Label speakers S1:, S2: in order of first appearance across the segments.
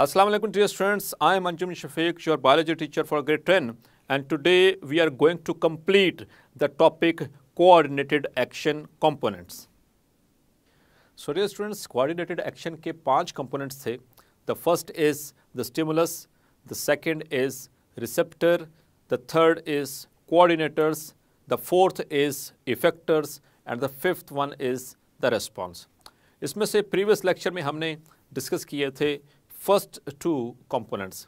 S1: Assalamu alaikum dear students, I am Anjum Shafiq, your biology teacher for grade 10 and today we are going to complete the topic coordinated action components. So dear students, coordinated action ke five components the. The first is the stimulus, the second is receptor, the third is coordinators, the fourth is effectors and the fifth one is the response. इसमें से previous lecture में हमने discuss किए थे first two components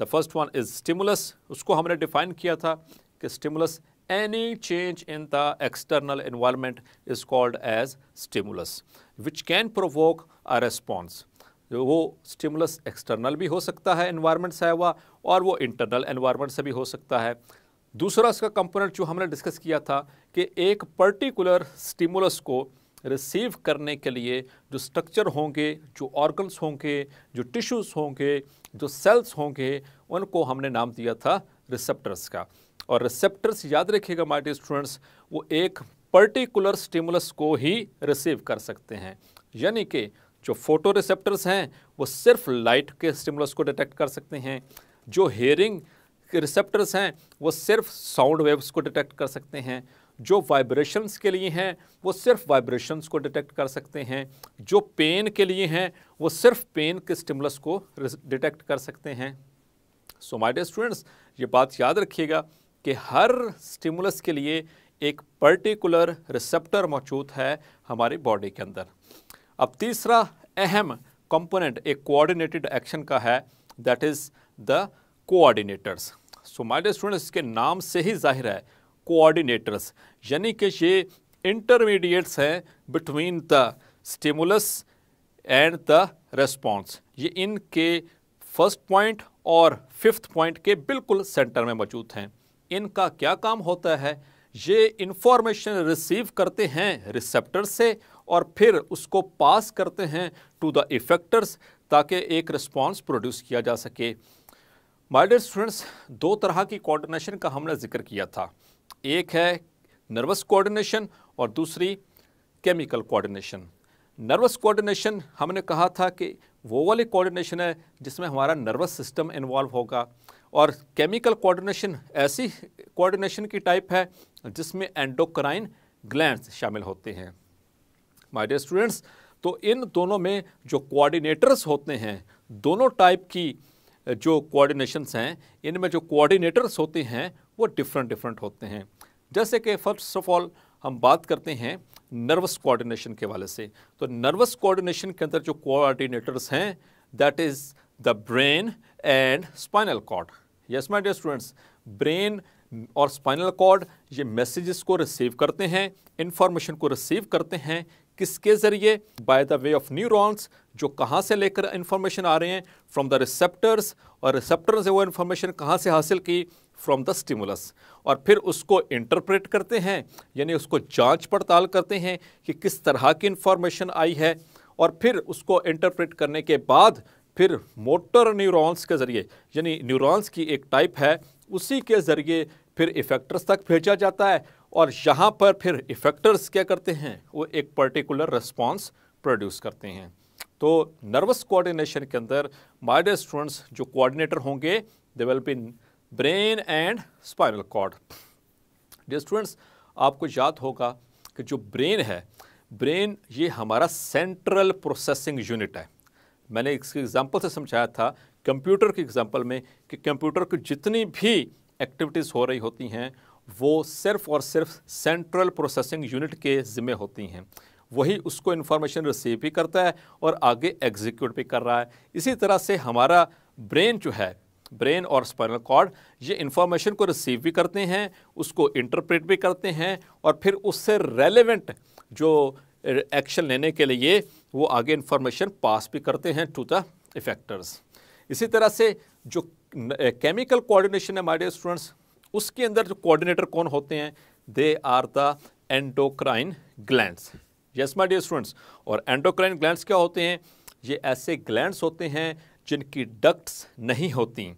S1: the first one is stimulus उसको हमने define किया था कि stimulus any change in the external environment is called as stimulus which can provoke a response वो स्टिमुलस एक्सटर्नल भी हो सकता है इन्वायरमेंट से आया हुआ और वो इंटरनल इन्वायरमेंट से भी हो सकता है दूसरा इसका कंपोनेंट जो हमने डिस्कस किया था कि एक पर्टिकुलर स्टिमुलस को रिसीव करने के लिए जो स्ट्रक्चर होंगे जो ऑर्गन्स होंगे जो टिश्यूज़ होंगे जो सेल्स होंगे उनको हमने नाम दिया था रिसेप्टर्स का और रिसेप्टर्स याद रखिएगा माइटी स्टूडेंट्स वो एक पर्टिकुलर स्टिमुलस को ही रिसीव कर सकते हैं यानी कि जो फोटो रिसेप्टर्स हैं वो सिर्फ लाइट के स्टिमुलस को डिटेक्ट कर सकते हैं जो हेयरिंग रिसेप्टर्स हैं वो सिर्फ साउंड वेव्स को डिटेक्ट कर सकते हैं जो वाइब्रेशंस के लिए हैं वो सिर्फ वाइब्रेशंस को डिटेक्ट कर सकते हैं जो पेन के लिए हैं वो सिर्फ पेन के स्टिमुलस को डिटेक्ट कर सकते हैं सो माय डियर स्टूडेंट्स ये बात याद रखिएगा कि हर स्टिमुलस के लिए एक पर्टिकुलर रिसेप्टर मौजूद है हमारी बॉडी के अंदर अब तीसरा अहम कंपोनेंट एक कोऑर्डिनेटेड एक्शन का है that is the coordinators so my dear students इसके नाम से ही जाहिर है कोऑर्डिनेटर्स यानी कि ये इंटरमीडिएट्स हैं between the stimulus and the response ये इनके फर्स्ट पॉइंट और फिफ्थ पॉइंट के बिल्कुल सेंटर में मौजूद हैं इनका क्या काम होता है ये इंफॉर्मेशन रिसीव करते हैं रिसेप्टर से और फिर उसको पास करते हैं टू द इफेक्टर्स ताकि एक रिस्पॉन्स प्रोड्यूस किया जा सके माइडर स्टूडेंट्स दो तरह की कोऑर्डिनेशन का हमने जिक्र किया था एक है नर्वस कोऑर्डिनेशन और दूसरी केमिकल कोऑर्डिनेशन नर्वस कोऑर्डिनेशन हमने कहा था कि वो वाली कोऑर्डिनेशन है जिसमें हमारा नर्वस सिस्टम इन्वॉल्व होगा और केमिकल कोऑर्डिनेशन ऐसी कोऑर्डिनेशन की टाइप है जिसमें एंडोक्राइन ग्लैंड्स शामिल होते हैं माय डियर स्टूडेंट्स तो इन दोनों में जो कोऑर्डिनेटर्स होते हैं दोनों टाइप की जो कोऑर्डिनेशंस हैं इनमें जो कोऑर्डिनेटर्स होते हैं वो डिफरेंट डिफरेंट होते हैं जैसे कि फर्स्ट ऑफ ऑल हम बात करते हैं नर्वस कोऑर्डिनेशन के वाले से तो नर्वस कोऑर्डिनेशन के अंदर जो कोऑर्डिनेटर्स हैं that is the brain and spinal cord yes my dear students brain और स्पाइनल कॉर्ड ये मैसेजेस को रिसीव करते हैं इंफॉर्मेशन को रिसीव करते हैं किसके ज़रिए by the way of neurons जो कहाँ से लेकर इन्फॉर्मेशन आ रहे हैं फ्रॉम द रिसेप्टर्स और रिसेप्टर से वो इन्फॉर्मेशन कहाँ से हासिल की फ्रॉम द स्टिमुलस और फिर उसको इंटरप्रेट करते हैं यानी उसको जांच पड़ताल करते हैं कि किस तरह की इंफॉर्मेशन आई है और फिर उसको इंटरप्रेट करने के बाद फिर मोटर न्यूरॉन्स के ज़रिए यानी न्यूरॉन्स की एक टाइप है उसी के ज़रिए फिर इफेक्टर्स तक भेजा जाता है और यहाँ पर फिर इफेक्टर्स क्या करते हैं वो एक पर्टिकुलर रिस्पॉन्स प्रोड्यूस करते हैं तो नर्वस कोऑर्डिनेशन के अंदर माइडर स्टूडेंट्स जो कोऑर्डिनेटर होंगे they will be brain and spinal cord dear students आपको याद होगा कि जो ब्रेन है ब्रेन ये हमारा सेंट्रल प्रोसेसिंग यूनिट है मैंने इसके एग्जांपल से समझाया था कंप्यूटर के एग्जांपल में कि कंप्यूटर की जितनी भी एक्टिविटीज़ हो रही होती हैं वो सिर्फ़ और सिर्फ सेंट्रल प्रोसेसिंग यूनिट के ज़िम्मे होती हैं वही उसको इन्फॉर्मेशन रिसीव भी करता है और आगे एग्जीक्यूट भी कर रहा है इसी तरह से हमारा ब्रेन जो है ब्रेन और स्पाइनल कॉर्ड ये इन्फॉर्मेशन को रिसीव भी करते हैं उसको इंटरप्रेट भी करते हैं और फिर उससे रेलेवेंट जो एक्शन लेने के लिए वो आगे इन्फॉर्मेशन पास भी करते हैं टू द इफेक्टर्स इसी तरह से जो केमिकल कोऑर्डिनेशन है माइडियर स्टूडेंट्स उसके अंदर जो कोऑर्डिनेटर कौन होते हैं they are the endocrine glands yes my dear students और एंडोक्राइन ग्लैंड्स क्या होते हैं ये ऐसे ग्लैंड्स होते हैं जिनकी डक्ट्स नहीं होती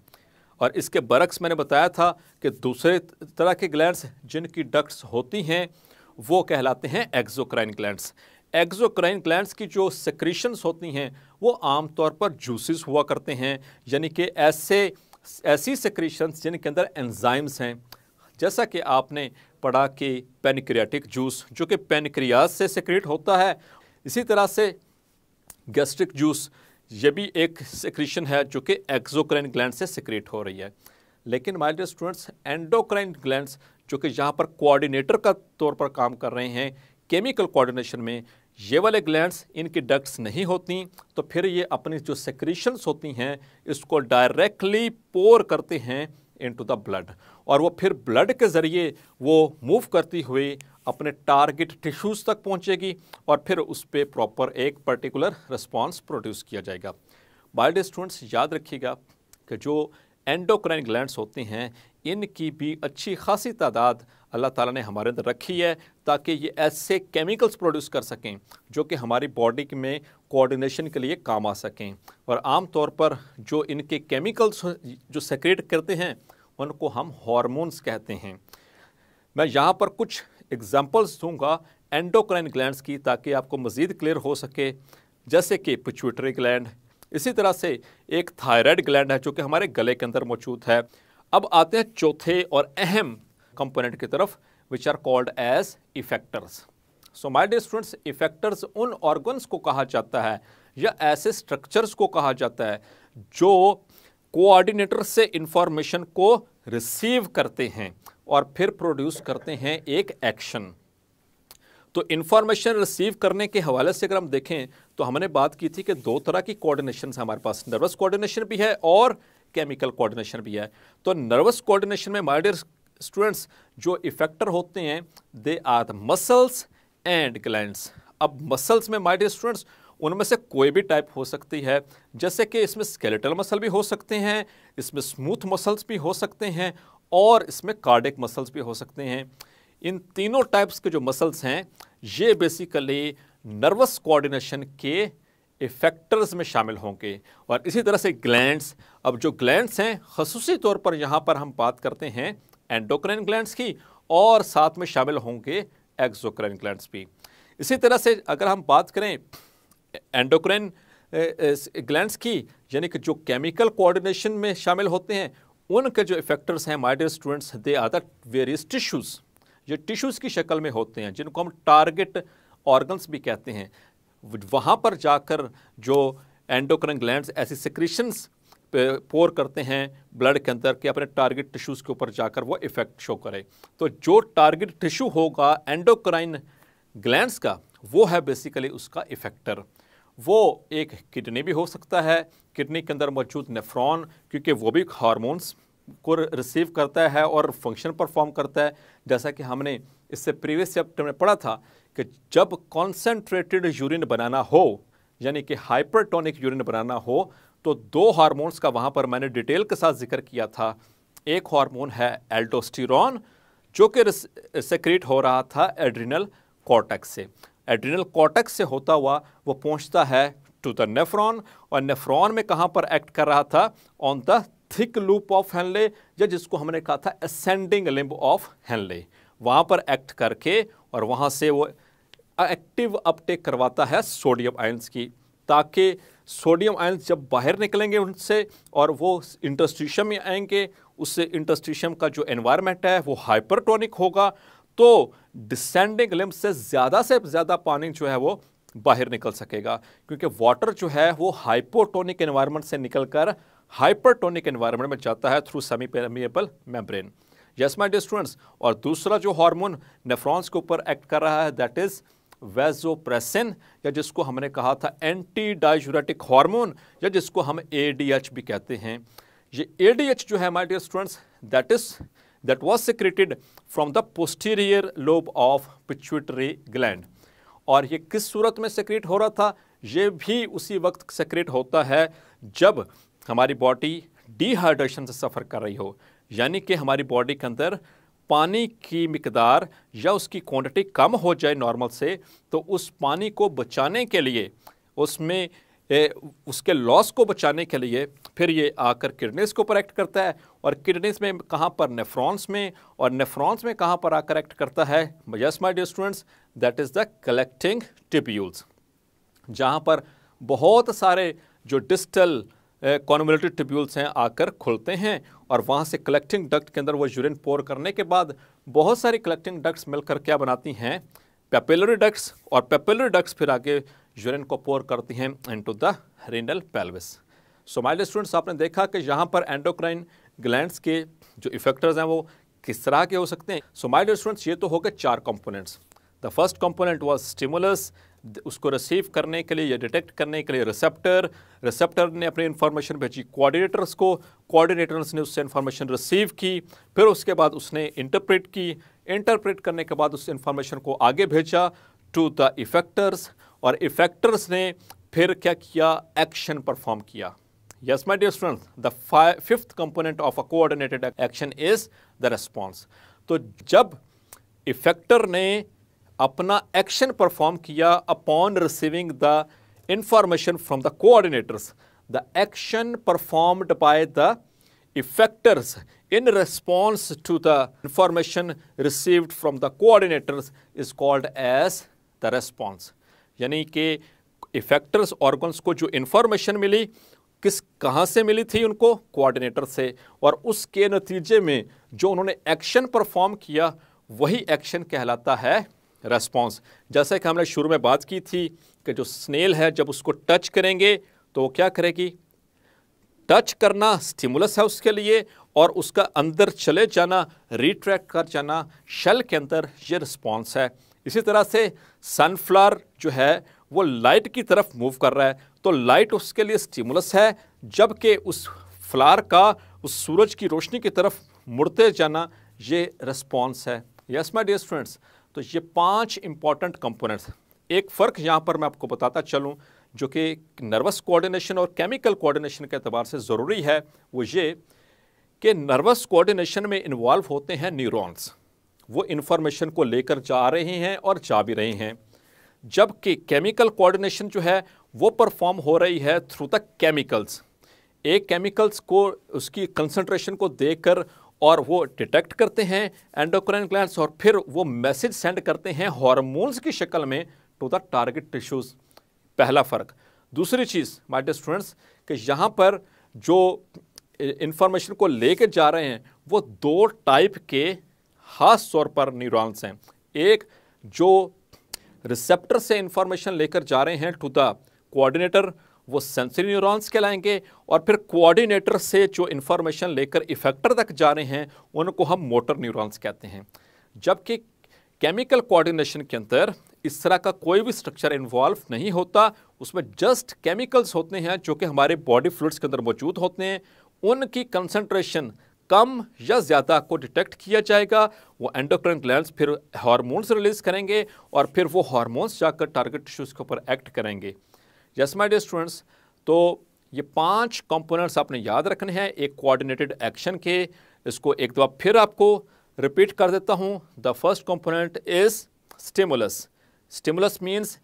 S1: और इसके बरक्स मैंने बताया था कि दूसरे तरह के ग्लैंड्स जिनकी डक्ट्स होती हैं वो कहलाते हैं एक्जोक्राइन ग्लैंड्स एक्जोक्राइन ग्लैंड्स की जो सेक्रीशंस होती हैं वो आमतौर पर जूसेस हुआ करते हैं यानी कि ऐसे ऐसी सेक्रीशंस जिनके अंदर एंजाइम्स हैं जैसा कि आपने पढ़ा कि पेनक्रियाटिक जूस जो कि पेनक्रियाज से सेक्रेट होता है इसी तरह से गैस्ट्रिक जूस ये भी एक सिक्रीशन है जो कि एक्जोक्राइन ग्लैंड से सिक्रेट हो रही है लेकिन हमारे स्टूडेंट्स एंडोक्राइन ग्लैंड जो कि यहाँ पर कोऑर्डिनेटर का तौर पर काम कर रहे हैं केमिकल कोऑर्डिनेशन में ये वाले ग्लैंड्स इनकी डक्ट्स नहीं होती तो फिर ये अपनी जो सेक्रीशंस होती हैं इसको डायरेक्टली पोर करते हैं इनटू द ब्लड और वो फिर ब्लड के ज़रिए वो मूव करती हुई अपने टारगेट टिश्यूज़ तक पहुंचेगी और फिर उस पर प्रॉपर एक पर्टिकुलर रिस्पॉन्स प्रोड्यूस किया जाएगा बायोडे स्टूडेंट्स याद रखिएगा कि जो एंडोक्राइन ग्लैंड्स होते हैं इनकी भी अच्छी खासी तादाद अल्लाह ताला ने हमारे अंदर रखी है ताकि ये ऐसे केमिकल्स प्रोड्यूस कर सकें जो कि हमारी बॉडी में कोऑर्डिनेशन के लिए काम आ सकें और आम तौर पर जो इनके केमिकल्स जो सेक्रेट करते हैं उनको हम हॉर्मोन्स कहते हैं मैं यहाँ पर कुछ एग्जाम्पल्स दूंगा एंडोक्राइन ग्लैंड्स की ताकि आपको मज़ीद क्लियर हो सके जैसे कि पिचुटरी ग्लैंड इसी तरह से एक थायराइड ग्लैंड है जो कि हमारे गले के अंदर मौजूद है अब आते हैं चौथे और अहम कंपोनेंट की तरफ which are called as effectors so my dear students effectors उन ऑर्गन्स को कहा जाता है या ऐसे स्ट्रक्चर्स को कहा जाता है जो कोऑर्डिनेटर से इंफॉर्मेशन को रिसीव करते हैं और फिर प्रोड्यूस करते हैं एक एक्शन तो इन्फॉर्मेशन रिसीव करने के हवाले से अगर हम देखें तो हमने बात की थी कि दो तरह की कोऑर्डिनेशन हमारे पास नर्वस कोऑर्डिनेशन भी है और केमिकल कोऑर्डिनेशन भी है तो नर्वस कोऑर्डिनेशन में माइडियर स्टूडेंट्स जो इफेक्टर होते हैं they are the muscles and glands अब मसल्स में माइडियर स्टूडेंट्स उनमें से कोई भी टाइप हो सकती है जैसे कि इसमें स्केलेटल मसल भी हो सकते हैं इसमें स्मूथ मसल्स भी हो सकते हैं और इसमें कार्डिक मसल्स भी हो सकते हैं इन तीनों टाइप्स के जो मसल्स हैं ये बेसिकली नर्वस कोऑर्डिनेशन के इफेक्टर्स में शामिल होंगे और इसी तरह से ग्लैंड्स अब जो ग्लैंड्स हैं खसूसी तौर पर यहाँ पर हम बात करते हैं एंडोक्रेन ग्लैंड्स की और साथ में शामिल होंगे एक्जोक्रेन ग्लैंड्स भी इसी तरह से अगर हम बात करें एंडोक्रेन ग्लैंड्स की यानी कि जो केमिकल कोऑर्डिनेशन में शामिल होते हैं उनके जो इफेक्टर्स हैं my dear students they are various tissues जो टिश्यूज़ की शक्ल में होते हैं जिनको हम टारगेट ऑर्गन्स भी कहते हैं वहाँ पर जाकर जो एंडोक्रन ग्लैंड ऐसी सिक्रीशंस पोर करते हैं ब्लड के अंदर कि अपने टारगेट टिश्यूज़ के ऊपर जाकर वो इफेक्ट शो करे तो जो टारगेट टिश्यू होगा एंडोक्राइन ग्लैंड्स का वो है बेसिकली उसका इफेक्टर वो एक किडनी भी हो सकता है किडनी के अंदर मौजूद नेफ्रॉन क्योंकि वो भी हारमोन्स को रिसीव करता है और फंक्शन परफॉर्म करता है जैसा कि हमने इससे प्रीवियस चैप्टर में पढ़ा था कि जब कॉन्सेंट्रेटेड यूरिन बनाना हो यानी कि हाइपरटोनिक यूरिन बनाना हो तो दो हार्मोन्स का वहाँ पर मैंने डिटेल के साथ जिक्र किया था एक हार्मोन है एल्टोस्टिरॉन जो कि सेक्रेट हो रहा था एड्रिनल कॉर्टेक्स से एड्रिनल कॉर्टेक्स से होता हुआ वो पहुँचता है टू द नेफ्रॉन और नेफ्रॉन में कहाँ पर एक्ट कर रहा था on the thick loop of Henle या जिसको हमने कहा था असेंडिंग लिम्ब ऑफ हेनले वहाँ पर एक्ट करके और वहाँ से वो एक्टिव अपटेक करवाता है सोडियम आयंस की ताकि सोडियम आयंस जब बाहर निकलेंगे उनसे और वो इंटस्टिशियम में आएंगे उससे इंटस्टिशियम का जो एनवायरनमेंट है वो हाइपरटोनिक होगा तो डिसेंडिंग लिम्ब से ज़्यादा से ज़्यादा पानी जो है वो बाहर निकल सकेगा क्योंकि वाटर जो है वो हाइपोटोनिक एनवायरनमेंट से निकलकर हाइपरटोनिक एनवायरनमेंट में जाता है through semi permeable membrane yes my dear students और दूसरा जो हार्मोन नेफ्रॉन्स के ऊपर एक्ट कर रहा है दैट इज़ वेजोप्रेसिन या जिसको हमने कहा था एंटी डायजूरेटिक हॉर्मोन या जिसको हम ए भी कहते हैं ये ए जो है my dear students that is that was secreted from the posterior lobe of pituitary gland और ये किस सूरत में सेक्रेट हो रहा था ये भी उसी वक्त सेक्रेट होता है जब हमारी बॉडी डिहाइड्रेशन से सफ़र कर रही हो यानी कि हमारी बॉडी के अंदर पानी की मकदार या उसकी क्वांटिटी कम हो जाए नॉर्मल से तो उस पानी को बचाने के लिए उसमें ए, उसके लॉस को बचाने के लिए फिर ये आकर किडनीस को ऊपर एक्ट करता है और किडनीस में कहाँ पर नेफ्रॉन्स में और नेफ्रॉन्स में कहाँ पर आकर एक्ट करता है yes my dear students that is the collecting tubules जहाँ पर बहुत सारे जो डिस्टल कॉन्वलेटेड टिप्यूल्स हैं आकर खुलते हैं और वहाँ से कलेक्टिंग डक्ट के अंदर वो यूरिन पोर करने के बाद बहुत सारी कलेक्टिंग डक्ट्स मिलकर क्या बनाती हैं पेपेलरी डक्स और पेपिलरी डक्स फिर आके यूरिन को पोर करती हैं into the renal pelvis so my dear students आपने देखा कि यहाँ पर एंडोक्राइन ग्लैंड्स के जो इफेक्टर्स हैं वो किस तरह के हो सकते हैं सो माइल स्टूडेंट्स ये तो हो गए चार components the first component was stimulus उसको रिसीव करने के लिए या डिटेक्ट करने के लिए रिसेप्टर रिसेप्टर ने अपनी इन्फॉर्मेशन भेजी कोऑर्डिनेटर्स को कोऑर्डिनेटर्स ने उससे इन्फॉर्मेशन रिसीव की फिर उसके बाद उसने इंटरप्रेट की इंटरप्रेट करने के बाद उस इंफॉर्मेशन को आगे भेजा टू द इफेक्टर्स और इफेक्टर्स ने फिर क्या किया एक्शन परफॉर्म किया yes my dear students the fifth component of a coordinated action is the response तो जब इफेक्टर ने अपना एक्शन परफॉर्म किया upon receiving the information from the coordinators the action performed by the effectors in response to the information received from the coordinators is called as the response यानी कि effectors organs को जो information मिली किस कहाँ से मिली थी उनको कोऑर्डिनेटर से और उसके नतीजे में जो उन्होंने एक्शन परफॉर्म किया वही एक्शन कहलाता है रेस्पॉन्स जैसे कि हमने शुरू में बात की थी कि जो स्नेल है जब उसको टच करेंगे तो वो क्या करेगी टच करना स्टिमुलस है उसके लिए और उसका अंदर चले जाना रिट्रैक्ट कर जाना शेल के अंदर ये रिस्पॉन्स है इसी तरह से सनफ्लावर जो है वो लाइट की तरफ मूव कर रहा है तो लाइट उसके लिए स्टिमुलस है जबकि उस फ्लार का उस सूरज की रोशनी की तरफ मुड़ते जाना ये रिस्पॉन्स है यस माई डियर स्टूडेंट्स तो ये पांच इंपॉर्टेंट कंपोनेंट्स एक फ़र्क यहाँ पर मैं आपको बताता चलूँ जो कि नर्वस कोऑर्डिनेशन और केमिकल कोऑर्डिनेशन के अतबार से ज़रूरी है वो ये कि नर्वस कोऑर्डिनेशन में इन्वॉल्व होते हैं न्यूरॉन्स वो इन्फॉर्मेशन को लेकर जा रहे हैं और जा भी रहे हैं जबकि केमिकल कोऑर्डिनेशन जो है वो परफॉर्म हो रही है थ्रू द केमिकल्स एक केमिकल्स को उसकी कंसंट्रेशन को देखकर और वो डिटेक्ट करते हैं एंडोक्राइन ग्लैंड्स और फिर वो मैसेज सेंड करते हैं हॉर्मोन्स की शक्ल में टू द टारगेट टिश्यूज़ पहला फ़र्क दूसरी चीज़ माइटे स्टूडेंट्स कि यहाँ पर जो इंफॉर्मेशन को लेकर जा रहे हैं वो दो टाइप के खास तौर पर न्यूरॉन्स हैं एक जो रिसेप्टर से इंफॉर्मेशन लेकर जा रहे हैं टू द कोऑर्डिनेटर वो सेंसरी न्यूरॉन्स कहलाएंगे और फिर कोऑर्डिनेटर से जो इन्फॉर्मेशन लेकर इफेक्टर तक जा रहे हैं उनको हम मोटर न्यूरॉन्स कहते हैं जबकि केमिकल कोऑर्डिनेशन के अंदर इस तरह का कोई भी स्ट्रक्चर इन्वॉल्व नहीं होता उसमें जस्ट केमिकल्स होते हैं जो कि हमारे बॉडी फ्लूड्स के अंदर मौजूद होते हैं उनकी कंसंट्रेशन कम या ज़्यादा को डिटेक्ट किया जाएगा वो एंडोक्रेन ग्लैंड्स फिर हार्मोन्स रिलीज़ करेंगे और फिर वो हार्मोन्स जाकर टारगेट टिश्यूज़ के ऊपर एक्ट करेंगे यस माय डियर स्टूडेंट्स तो ये पांच कंपोनेंट्स आपने याद रखने हैं एक कोऑर्डिनेटेड एक्शन के इसको एक दफ़ा फिर आपको रिपीट कर देता हूँ the first component is stimulus stimulus means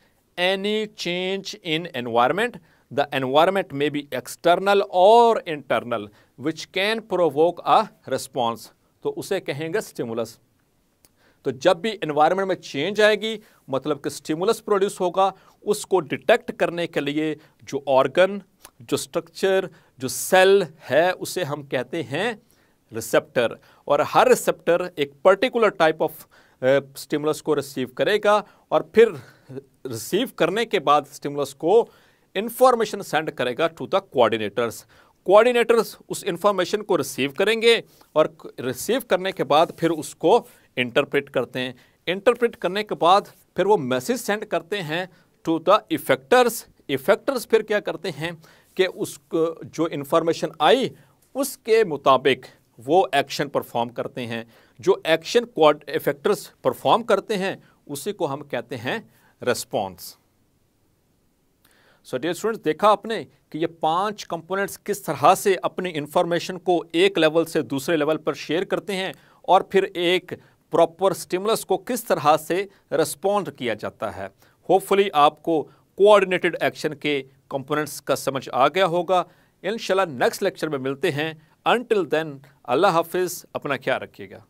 S1: any change in environment the environment may be external or internal which can provoke a response तो उसे कहेंगे stimulus तो जब भी इन्वायरमेंट में चेंज आएगी मतलब कि स्टिमुलस प्रोड्यूस होगा उसको डिटेक्ट करने के लिए जो ऑर्गन जो स्ट्रक्चर जो सेल है उसे हम कहते हैं रिसेप्टर और हर रिसेप्टर एक पर्टिकुलर टाइप ऑफ स्टिमुलस को रिसीव करेगा और फिर रिसीव करने के बाद स्टिमुलस को इंफॉर्मेशन सेंड करेगा टू द कोऑर्डिनेटर्स कोऑर्डिनेटर्स उस इंफॉर्मेशन को रिसीव करेंगे और रिसीव करने के बाद फिर उसको इंटरप्रेट करते हैं इंटरप्रेट करने के बाद फिर वो मैसेज सेंड करते हैं टू द इफेक्टर्स इफेक्टर्स फिर क्या करते हैं कि उस जो इंफॉर्मेशन आई उसके मुताबिक वो एक्शन परफॉर्म करते हैं जो एक्शन इफेक्टर्स परफॉर्म करते हैं उसी को हम कहते हैं रेस्पॉन्स सो डियर स्टूडेंट्स देखा आपने कि ये पांच कंपोनेंट्स किस तरह से अपनी इन्फॉर्मेशन को एक लेवल से दूसरे लेवल पर शेयर करते हैं और फिर एक प्रॉपर स्टिमुलस को किस तरह से रिस्पॉन्ड किया जाता है होपफुली आपको कोऑर्डिनेटेड एक्शन के कंपोनेंट्स का समझ आ गया होगा इन नेक्स्ट लेक्चर में मिलते हैं अनटिल देन अल्लाह हाफिज़ अपना ख्याल रखिएगा